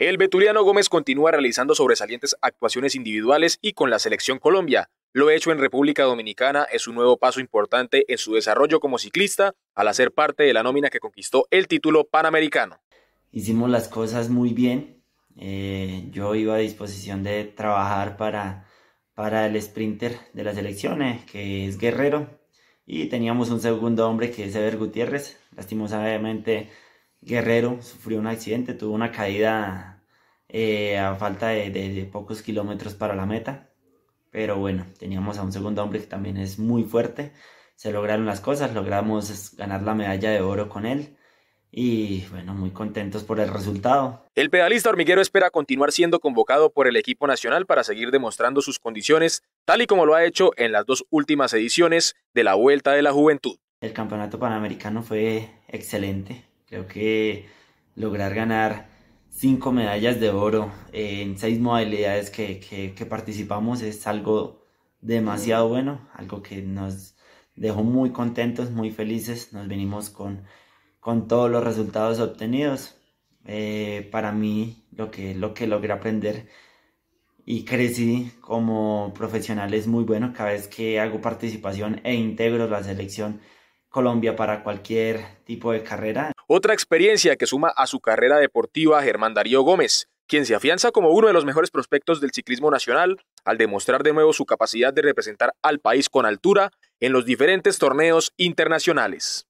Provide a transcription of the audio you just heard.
El Betuliano Gómez continúa realizando sobresalientes actuaciones individuales y con la selección Colombia. Lo hecho en República Dominicana es un nuevo paso importante en su desarrollo como ciclista al hacer parte de la nómina que conquistó el título panamericano. Hicimos las cosas muy bien. Eh, yo iba a disposición de trabajar para, para el sprinter de las elecciones, eh, que es Guerrero. Y teníamos un segundo hombre que es Eber Gutiérrez. Lastimosamente Guerrero sufrió un accidente, tuvo una caída eh, a falta de, de, pocos kilómetros para la meta. Pero bueno, teníamos a un segundo hombre que también es muy fuerte. Se lograron las cosas, logramos ganar la medalla de oro con él. Y bueno, muy contentos por el resultado. El pedalista hormiguero espera continuar siendo convocado por el equipo nacional para seguir demostrando sus condiciones, tal y como lo ha hecho en las dos últimas ediciones de la Vuelta de la Juventud. El campeonato panamericano fue excelente Creo que lograr ganar cinco medallas de oro en seis modalidades que, que, participamos es algo demasiado bueno, algo que nos dejó muy contentos, muy felices. Nos venimos con, con todos los resultados obtenidos. Eh, para mí, lo que, lo que logré aprender y crecí como profesional es muy bueno. Cada vez que hago participación e integro la selección, Colombia para cualquier tipo de carrera. Otra experiencia que suma a su carrera deportiva Germán Darío Gómez, quien se afianza como uno de los mejores prospectos del ciclismo nacional al demostrar de nuevo su capacidad de representar al país con altura en los diferentes torneos internacionales.